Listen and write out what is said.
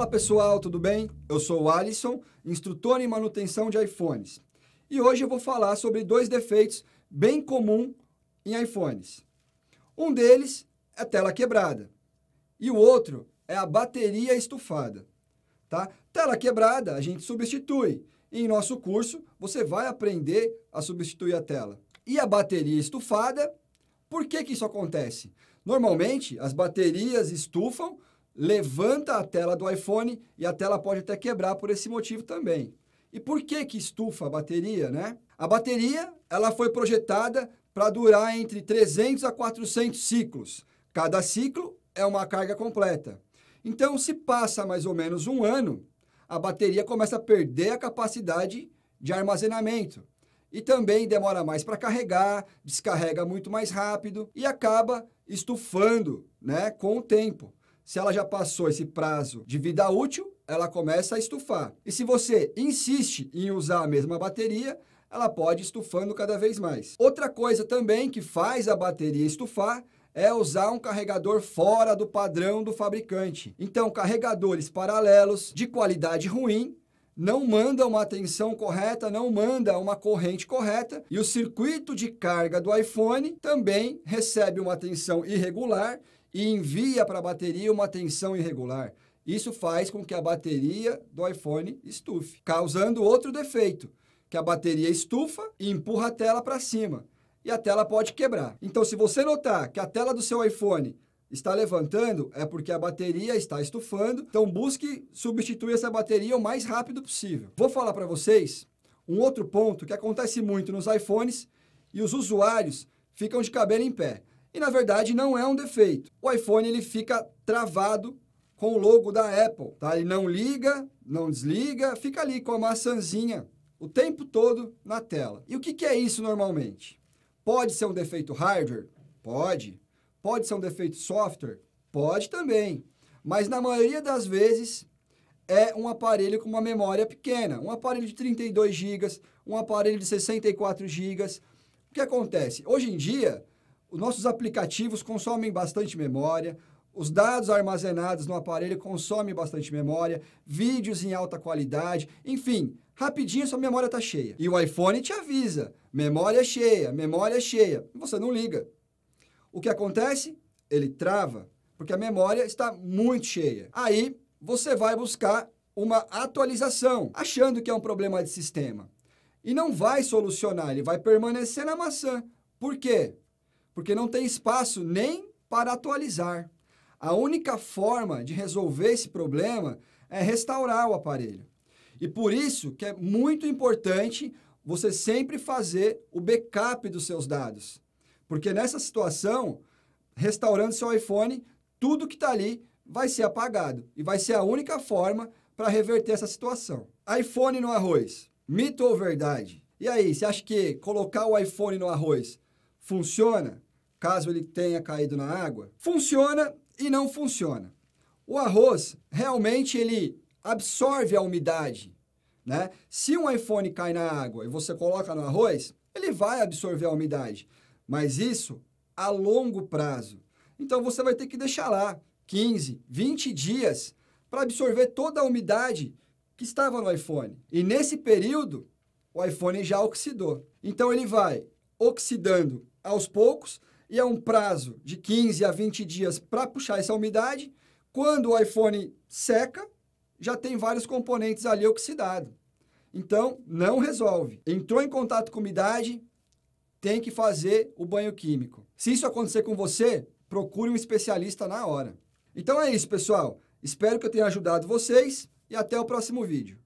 Fala pessoal, tudo bem? Eu sou o Alisson, instrutor em manutenção de iPhones. E hoje eu vou falar sobre dois defeitos bem comum em iPhones. Um deles é tela quebrada e o outro é a bateria estufada. Tá? Tela quebrada a gente substitui. E em nosso curso você vai aprender a substituir a tela. E a bateria estufada, por que, que isso acontece? Normalmente as baterias estufam levanta a tela do iPhone e a tela pode até quebrar por esse motivo também. E por que que estufa a bateria, né? A bateria, ela foi projetada para durar entre 300 a 400 ciclos. Cada ciclo é uma carga completa. Então, se passa mais ou menos um ano, a bateria começa a perder a capacidade de armazenamento. E também demora mais para carregar, descarrega muito mais rápido e acaba estufando né, com o tempo. Se ela já passou esse prazo de vida útil, ela começa a estufar. E se você insiste em usar a mesma bateria, ela pode estufando cada vez mais. Outra coisa também que faz a bateria estufar é usar um carregador fora do padrão do fabricante. Então, carregadores paralelos de qualidade ruim não manda uma tensão correta, não manda uma corrente correta, e o circuito de carga do iPhone também recebe uma tensão irregular e envia para a bateria uma tensão irregular. Isso faz com que a bateria do iPhone estufe, causando outro defeito, que a bateria estufa e empurra a tela para cima, e a tela pode quebrar. Então, se você notar que a tela do seu iPhone está levantando, é porque a bateria está estufando, então busque substituir essa bateria o mais rápido possível. Vou falar para vocês um outro ponto que acontece muito nos iPhones e os usuários ficam de cabelo em pé. E na verdade não é um defeito. O iPhone ele fica travado com o logo da Apple, tá? Ele não liga, não desliga, fica ali com a maçãzinha o tempo todo na tela. E o que, que é isso normalmente? Pode ser um defeito hardware? Pode. Pode ser um defeito software? Pode também. Mas na maioria das vezes é um aparelho com uma memória pequena, um aparelho de 32 GB, um aparelho de 64 GB. O que acontece? Hoje em dia, os nossos aplicativos consomem bastante memória, os dados armazenados no aparelho consomem bastante memória, vídeos em alta qualidade, enfim, rapidinho sua memória está cheia. E o iPhone te avisa: memória cheia, memória cheia. Você não liga. O que acontece? Ele trava, porque a memória está muito cheia. Aí você vai buscar uma atualização, achando que é um problema de sistema. E não vai solucionar, ele vai permanecer na maçã. Por quê? porque não tem espaço nem para atualizar. A única forma de resolver esse problema é restaurar o aparelho. E por isso que é muito importante você sempre fazer o backup dos seus dados. Porque nessa situação, restaurando seu iPhone, tudo que está ali vai ser apagado. E vai ser a única forma para reverter essa situação. iPhone no arroz. Mito ou verdade? E aí, você acha que colocar o iPhone no arroz Funciona? Caso ele tenha caído na água? Funciona e não funciona. O arroz realmente ele absorve a umidade, né? Se um iPhone cai na água e você coloca no arroz, ele vai absorver a umidade, mas isso a longo prazo. Então você vai ter que deixar lá 15, 20 dias para absorver toda a umidade que estava no iPhone. E nesse período, o iPhone já oxidou. Então ele vai oxidando aos poucos e é um prazo de 15 a 20 dias para puxar essa umidade. Quando o iPhone seca, já tem vários componentes ali oxidados. Então, não resolve. Entrou em contato com umidade, tem que fazer o banho químico. Se isso acontecer com você, procure um especialista na hora. Então é isso, pessoal. Espero que eu tenha ajudado vocês e até o próximo vídeo.